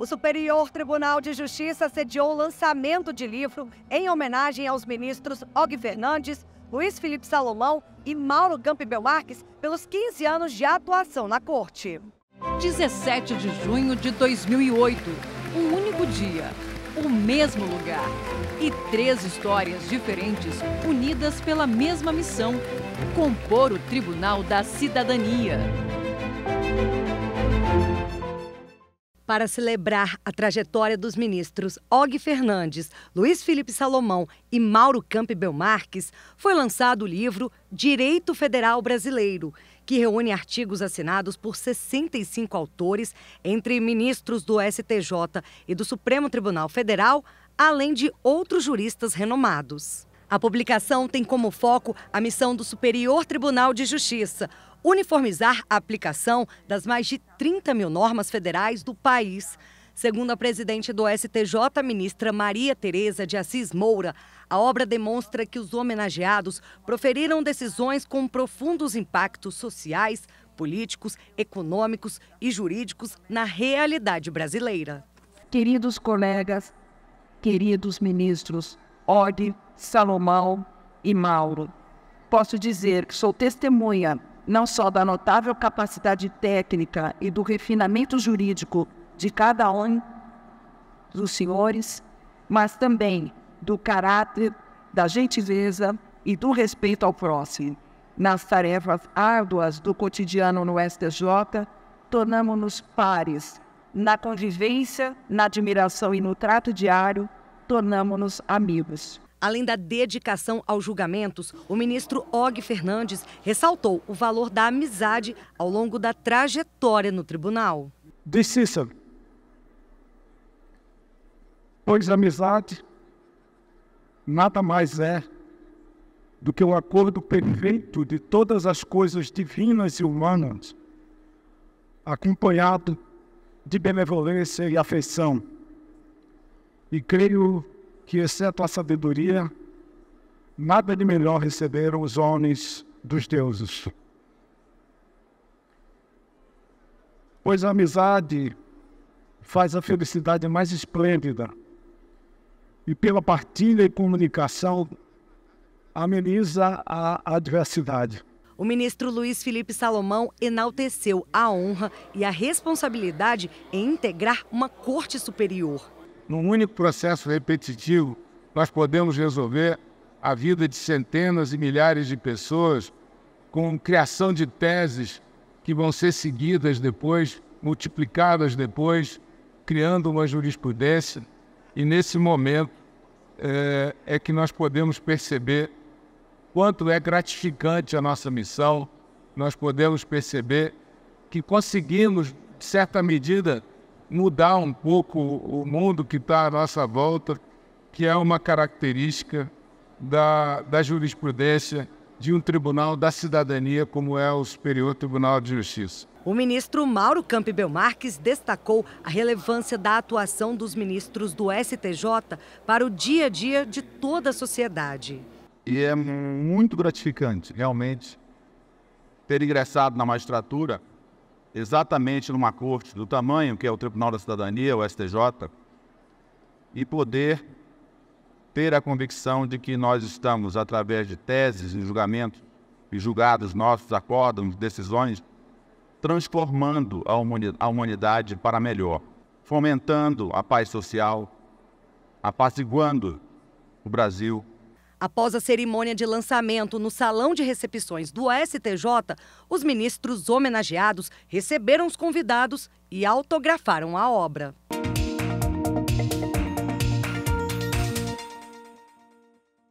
O Superior Tribunal de Justiça sediou o lançamento de livro em homenagem aos ministros Og Fernandes, Luiz Felipe Salomão e Mauro Campbell Marques pelos 15 anos de atuação na corte. 17 de junho de 2008, um único dia, o mesmo lugar e três histórias diferentes unidas pela mesma missão: compor o Tribunal da Cidadania. para celebrar a trajetória dos ministros Og Fernandes, Luiz Felipe Salomão e Mauro Campbell Marques, foi lançado o livro Direito Federal Brasileiro, que reúne artigos assinados por 65 autores, entre ministros do STJ e do Supremo Tribunal Federal, além de outros juristas renomados. A publicação tem como foco a missão do Superior Tribunal de Justiça, uniformizar a aplicação das mais de 30 mil normas federais do país. Segundo a presidente do STJ, ministra Maria Tereza de Assis Moura, a obra demonstra que os homenageados proferiram decisões com profundos impactos sociais, políticos, econômicos e jurídicos na realidade brasileira. Queridos colegas, queridos ministros, Ode, Salomão e Mauro. Posso dizer que sou testemunha não só da notável capacidade técnica e do refinamento jurídico de cada um dos senhores, mas também do caráter, da gentileza e do respeito ao próximo. Nas tarefas árduas do cotidiano no STJ, tornamos-nos pares na convivência, na admiração e no trato diário tornamos-nos amigos. Além da dedicação aos julgamentos, o ministro Og Fernandes ressaltou o valor da amizade ao longo da trajetória no tribunal. Decisão. Pois amizade nada mais é do que o um acordo perfeito de todas as coisas divinas e humanas, acompanhado de benevolência e afeição e creio que, exceto a sabedoria, nada de melhor receberam os homens dos deuses. Pois a amizade faz a felicidade mais esplêndida e, pela partilha e comunicação, ameniza a adversidade. O ministro Luiz Felipe Salomão enalteceu a honra e a responsabilidade em integrar uma corte superior num único processo repetitivo, nós podemos resolver a vida de centenas e milhares de pessoas com criação de teses que vão ser seguidas depois, multiplicadas depois, criando uma jurisprudência. E nesse momento é, é que nós podemos perceber quanto é gratificante a nossa missão, nós podemos perceber que conseguimos, de certa medida, mudar um pouco o mundo que está à nossa volta, que é uma característica da, da jurisprudência de um tribunal da cidadania como é o Superior Tribunal de Justiça. O ministro Mauro Campbell Marques destacou a relevância da atuação dos ministros do STJ para o dia a dia de toda a sociedade. E é muito gratificante, realmente, ter ingressado na magistratura exatamente numa corte do tamanho que é o Tribunal da Cidadania, o STJ, e poder ter a convicção de que nós estamos, através de teses e julgamentos, e julgados nossos, acordos, decisões, transformando a humanidade para melhor, fomentando a paz social, apaziguando o Brasil Após a cerimônia de lançamento no Salão de Recepções do STJ, os ministros homenageados receberam os convidados e autografaram a obra.